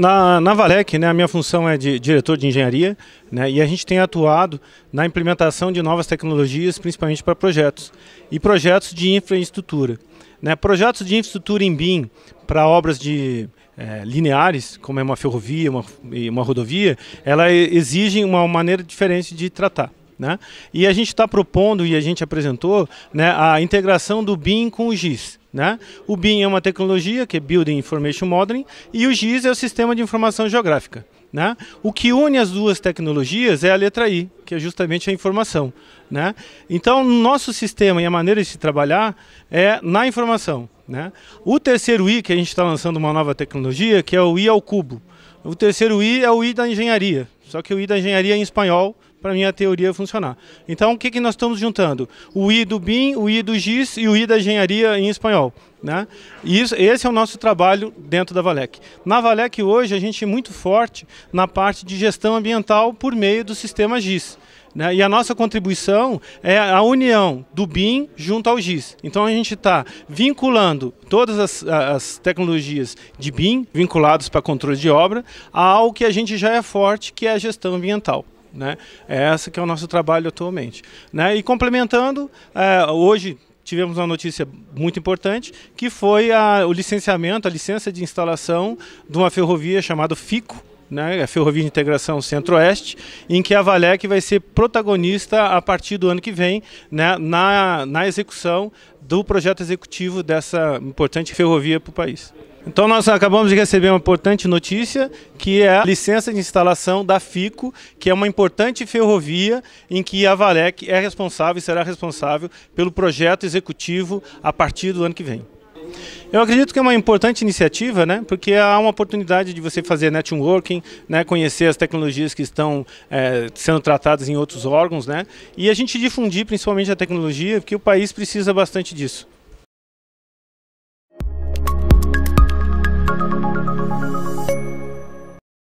Na, na Valec, né, a minha função é de diretor de engenharia né, e a gente tem atuado na implementação de novas tecnologias, principalmente para projetos e projetos de infraestrutura. Né, projetos de infraestrutura em BIM para obras de é, lineares, como é uma ferrovia uma, e uma rodovia, ela exigem uma maneira diferente de tratar. Né? E a gente está propondo e a gente apresentou né, a integração do BIM com o GIS. Né? O BIM é uma tecnologia, que é Building Information Modeling, e o GIS é o Sistema de Informação Geográfica. Né? O que une as duas tecnologias é a letra I, que é justamente a informação. Né? Então, nosso sistema e a maneira de se trabalhar é na informação. Né? O terceiro I, que a gente está lançando uma nova tecnologia, que é o I ao cubo. O terceiro I é o I da engenharia. Só que o I da engenharia em espanhol, para minha teoria funcionar. Então, o que, que nós estamos juntando? O I do BIM, o I do GIS e o I da engenharia em espanhol. Né? E isso, esse é o nosso trabalho dentro da Valec. Na Valec, hoje, a gente é muito forte na parte de gestão ambiental por meio do sistema GIS. Né? E a nossa contribuição é a união do BIM junto ao GIS. Então a gente está vinculando todas as, as, tecnologias de BIM, vinculadas para controle de obra, ao que a gente já é forte, que é a gestão ambiental. Né? É essa que é o nosso trabalho atualmente. Né? E complementando, é, hoje tivemos uma notícia muito importante, que foi a, o licenciamento, a licença de instalação de uma ferrovia chamada FICO, né, a é Ferrovia de Integração Centro-Oeste, em que a Valec vai ser protagonista a partir do ano que vem né, na, na execução do projeto executivo dessa importante ferrovia para o país. Então nós acabamos de receber uma importante notícia, que é a licença de instalação da FICO, que é uma importante ferrovia em que a Valec é responsável e será responsável pelo projeto executivo a partir do ano que vem. Eu acredito que é uma importante iniciativa, né? Porque há uma oportunidade de você fazer networking, né? conhecer as tecnologias que estão é, sendo tratadas em outros órgãos, né? E a gente difundir principalmente a tecnologia, porque o país precisa bastante disso.